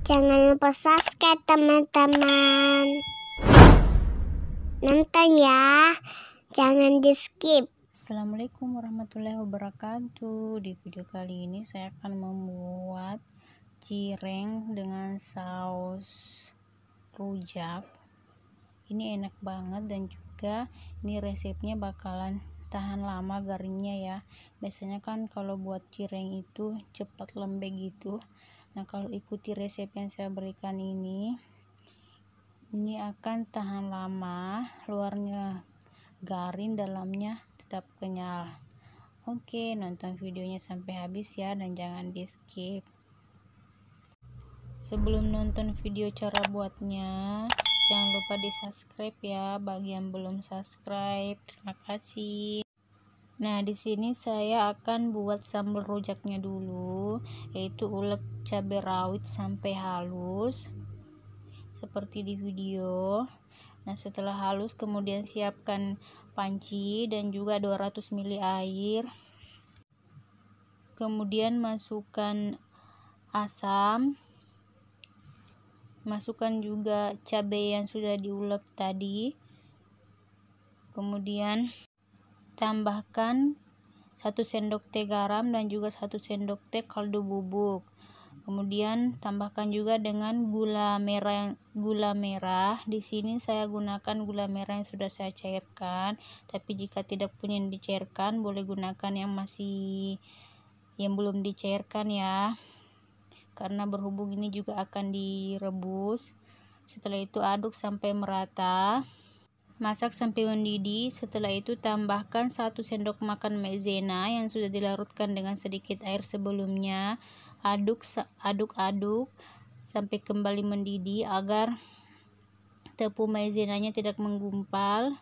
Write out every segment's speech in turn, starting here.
Jangan lupa subscribe teman-teman. Nonton ya. Jangan di skip. Assalamualaikum warahmatullahi wabarakatuh. Di video kali ini saya akan membuat cireng dengan saus rujak. Ini enak banget dan juga ini resepnya bakalan tahan lama garingnya ya biasanya kan kalau buat cireng itu cepat lembek gitu nah kalau ikuti resep yang saya berikan ini ini akan tahan lama luarnya garing dalamnya tetap kenyal oke nonton videonya sampai habis ya dan jangan di skip sebelum nonton video cara buatnya jangan lupa di subscribe ya bagi yang belum subscribe terima kasih Nah, di sini saya akan buat sambal rujaknya dulu, yaitu ulek cabai rawit sampai halus seperti di video. Nah, setelah halus kemudian siapkan panci dan juga 200 ml air. Kemudian masukkan asam. Masukkan juga cabai yang sudah diulek tadi. Kemudian Tambahkan 1 sendok teh garam dan juga 1 sendok teh kaldu bubuk kemudian tambahkan juga dengan gula merah gula merah di sini saya gunakan gula merah yang sudah saya cairkan tapi jika tidak punya yang dicairkan boleh gunakan yang masih yang belum dicairkan ya karena berhubung ini juga akan direbus setelah itu aduk sampai merata Masak sampai mendidih, setelah itu tambahkan 1 sendok makan maizena yang sudah dilarutkan dengan sedikit air sebelumnya. Aduk aduk-aduk sampai kembali mendidih agar tepung maizenanya tidak menggumpal.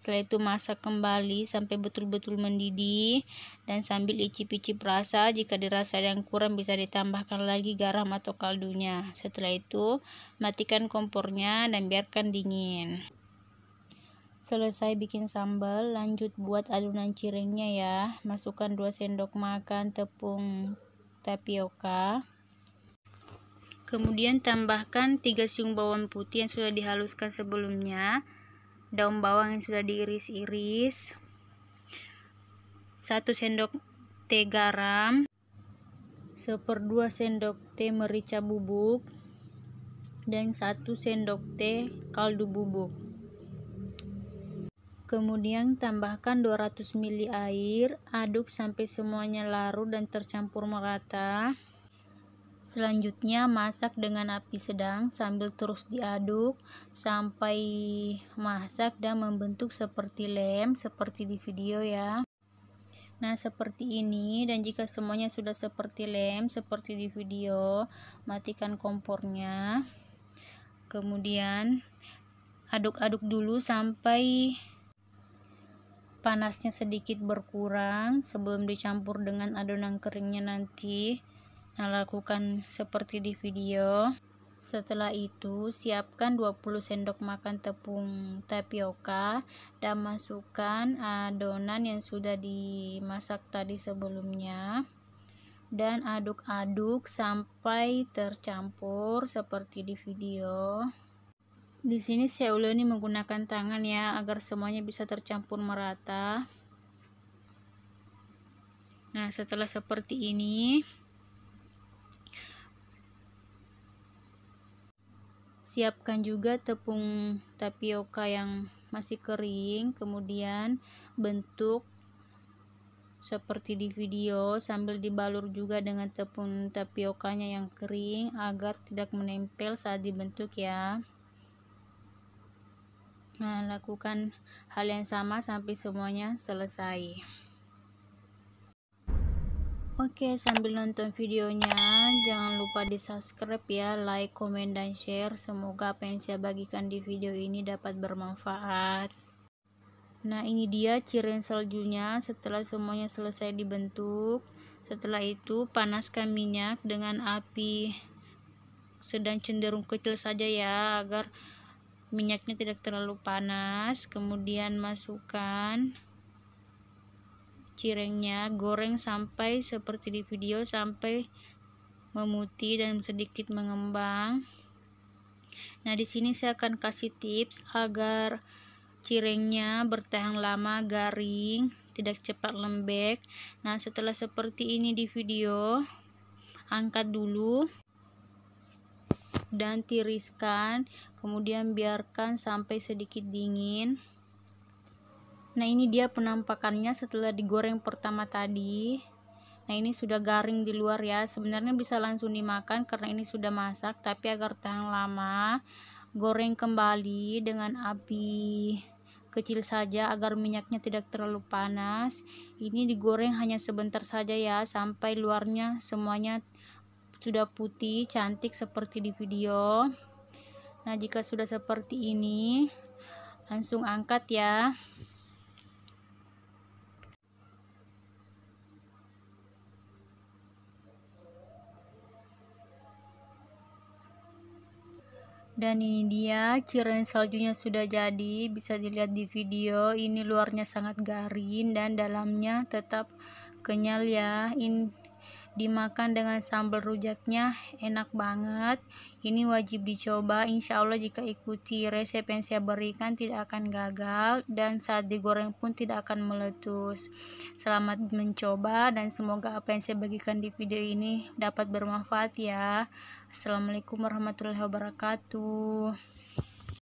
Setelah itu masak kembali sampai betul-betul mendidih dan sambil icip-icip rasa jika dirasa ada yang kurang bisa ditambahkan lagi garam atau kaldunya. Setelah itu matikan kompornya dan biarkan dingin. Selesai bikin sambal, lanjut buat adonan cirengnya ya. Masukkan 2 sendok makan tepung tapioka. Kemudian tambahkan 3 siung bawang putih yang sudah dihaluskan sebelumnya, daun bawang yang sudah diiris-iris, 1 sendok teh garam, 1/2 sendok teh merica bubuk, dan 1 sendok teh kaldu bubuk. Kemudian tambahkan 200 ml air, aduk sampai semuanya larut dan tercampur merata. Selanjutnya masak dengan api sedang sambil terus diaduk sampai masak dan membentuk seperti lem seperti di video ya. Nah seperti ini dan jika semuanya sudah seperti lem seperti di video matikan kompornya kemudian aduk-aduk dulu sampai panasnya sedikit berkurang sebelum dicampur dengan adonan keringnya nanti nah lakukan seperti di video setelah itu siapkan 20 sendok makan tepung tapioka dan masukkan adonan yang sudah dimasak tadi sebelumnya dan aduk-aduk sampai tercampur seperti di video di sini saya uleni menggunakan tangan ya agar semuanya bisa tercampur merata. Nah, setelah seperti ini siapkan juga tepung tapioka yang masih kering kemudian bentuk seperti di video sambil dibalur juga dengan tepung tapiokanya yang kering agar tidak menempel saat dibentuk ya Nah, lakukan hal yang sama sampai semuanya selesai. Oke, sambil nonton videonya, jangan lupa di subscribe ya, like, komen, dan share. Semoga apa yang saya bagikan di video ini dapat bermanfaat. Nah, ini dia cireng saljunya setelah semuanya selesai dibentuk. Setelah itu, panaskan minyak dengan api sedang cenderung kecil saja ya, agar minyaknya tidak terlalu panas kemudian masukkan cirengnya goreng sampai seperti di video sampai memutih dan sedikit mengembang nah di sini saya akan kasih tips agar cirengnya bertahan lama garing tidak cepat lembek nah setelah seperti ini di video angkat dulu dan tiriskan kemudian biarkan sampai sedikit dingin nah ini dia penampakannya setelah digoreng pertama tadi nah ini sudah garing di luar ya sebenarnya bisa langsung dimakan karena ini sudah masak tapi agar tahan lama goreng kembali dengan api kecil saja agar minyaknya tidak terlalu panas. Ini digoreng hanya sebentar saja ya sampai luarnya semuanya sudah putih cantik seperti di video nah jika sudah seperti ini langsung angkat ya dan ini dia cireng saljunya sudah jadi bisa dilihat di video ini luarnya sangat garing dan dalamnya tetap kenyal ya ini dimakan dengan sambal rujaknya enak banget ini wajib dicoba insya Allah jika ikuti resep yang saya berikan tidak akan gagal dan saat digoreng pun tidak akan meletus selamat mencoba dan semoga apa yang saya bagikan di video ini dapat bermanfaat ya Assalamualaikum warahmatullahi wabarakatuh